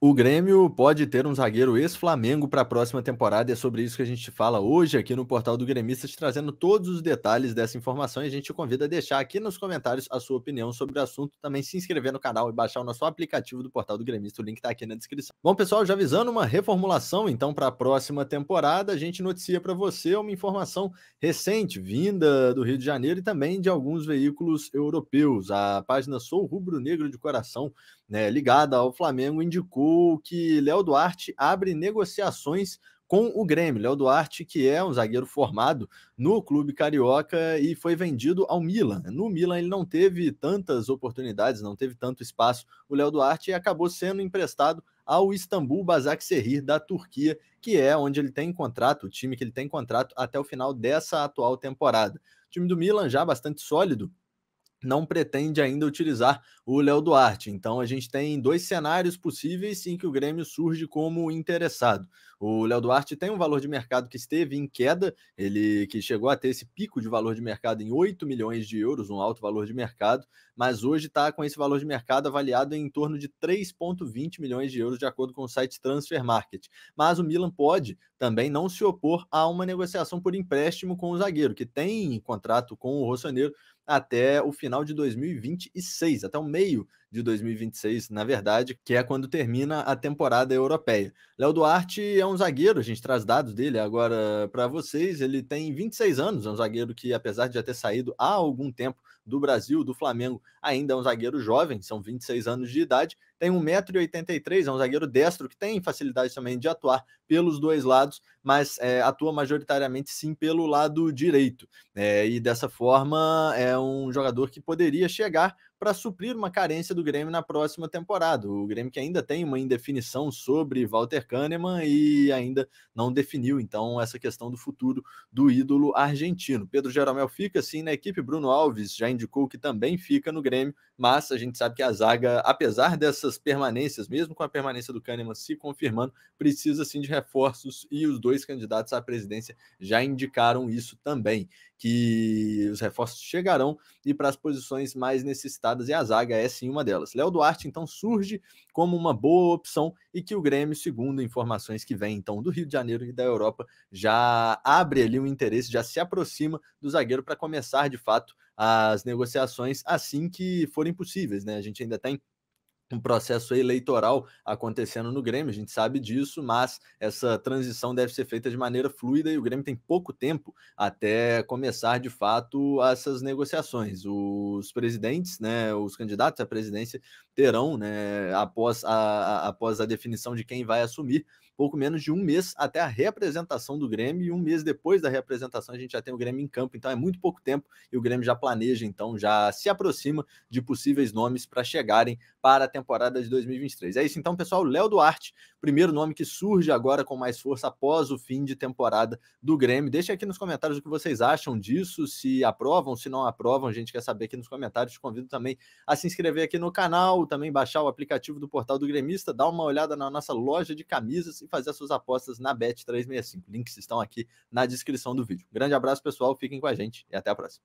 O Grêmio pode ter um zagueiro ex-Flamengo para a próxima temporada. É sobre isso que a gente fala hoje aqui no Portal do te trazendo todos os detalhes dessa informação. E a gente te convida a deixar aqui nos comentários a sua opinião sobre o assunto. Também se inscrever no canal e baixar o nosso aplicativo do Portal do Gremista. O link está aqui na descrição. Bom, pessoal, já avisando uma reformulação então para a próxima temporada. A gente noticia para você uma informação recente, vinda do Rio de Janeiro e também de alguns veículos europeus. A página Sou Rubro Negro de Coração, né, ligada ao Flamengo, indicou o que Léo Duarte abre negociações com o Grêmio. Léo Duarte, que é um zagueiro formado no clube carioca e foi vendido ao Milan. No Milan ele não teve tantas oportunidades, não teve tanto espaço. O Léo Duarte acabou sendo emprestado ao Istambul Basaksehir da Turquia, que é onde ele tem contrato, o time que ele tem contrato até o final dessa atual temporada. O time do Milan já bastante sólido, não pretende ainda utilizar o Léo Duarte. Então a gente tem dois cenários possíveis em que o Grêmio surge como interessado. O Léo Duarte tem um valor de mercado que esteve em queda, ele que chegou a ter esse pico de valor de mercado em 8 milhões de euros, um alto valor de mercado, mas hoje está com esse valor de mercado avaliado em torno de 3,20 milhões de euros, de acordo com o site Transfer Market. Mas o Milan pode também não se opor a uma negociação por empréstimo com o zagueiro, que tem contrato com o Rossoneiro até o final de 2026, até o meio de 2026, na verdade, que é quando termina a temporada europeia. Léo Duarte é um zagueiro, a gente traz dados dele agora para vocês. Ele tem 26 anos, é um zagueiro que, apesar de já ter saído há algum tempo do Brasil, do Flamengo, ainda é um zagueiro jovem, são 26 anos de idade, tem 1,83m, é um zagueiro destro que tem facilidade também de atuar pelos dois lados, mas é, atua majoritariamente sim pelo lado direito. É, e dessa forma é um jogador que poderia chegar para suprir uma carência do Grêmio na próxima temporada. O Grêmio que ainda tem uma indefinição sobre Walter Kahneman e ainda não definiu, então, essa questão do futuro do ídolo argentino. Pedro Jeromel fica sim na equipe, Bruno Alves já indicou que também fica no Grêmio, mas a gente sabe que a zaga, apesar dessas permanências, mesmo com a permanência do Kahneman se confirmando, precisa sim de reforços e os dois candidatos à presidência já indicaram isso também, que os reforços chegarão e para as posições mais necessitadas e a zaga é sim uma delas. Léo Duarte, então, surge como uma boa opção e que o Grêmio, segundo informações que vem então do Rio de Janeiro e da Europa, já abre ali o um interesse, já se aproxima do zagueiro para começar de fato as negociações assim que forem possíveis, né? A gente ainda tem um processo eleitoral acontecendo no Grêmio, a gente sabe disso, mas essa transição deve ser feita de maneira fluida e o Grêmio tem pouco tempo até começar de fato essas negociações. Os presidentes, né, os candidatos à presidência terão, né, após a, a após a definição de quem vai assumir, pouco menos de um mês até a representação do Grêmio e um mês depois da representação a gente já tem o Grêmio em campo, então é muito pouco tempo e o Grêmio já planeja, então já se aproxima de possíveis nomes para chegarem para a temporada de 2023. É isso então, pessoal. Léo Duarte, primeiro nome que surge agora com mais força após o fim de temporada do Grêmio. Deixem aqui nos comentários o que vocês acham disso, se aprovam, se não aprovam. A gente quer saber aqui nos comentários. Te convido também a se inscrever aqui no canal, também baixar o aplicativo do Portal do Gremista, dar uma olhada na nossa loja de camisas e fazer as suas apostas na Bet365. Links estão aqui na descrição do vídeo. Grande abraço, pessoal. Fiquem com a gente e até a próxima.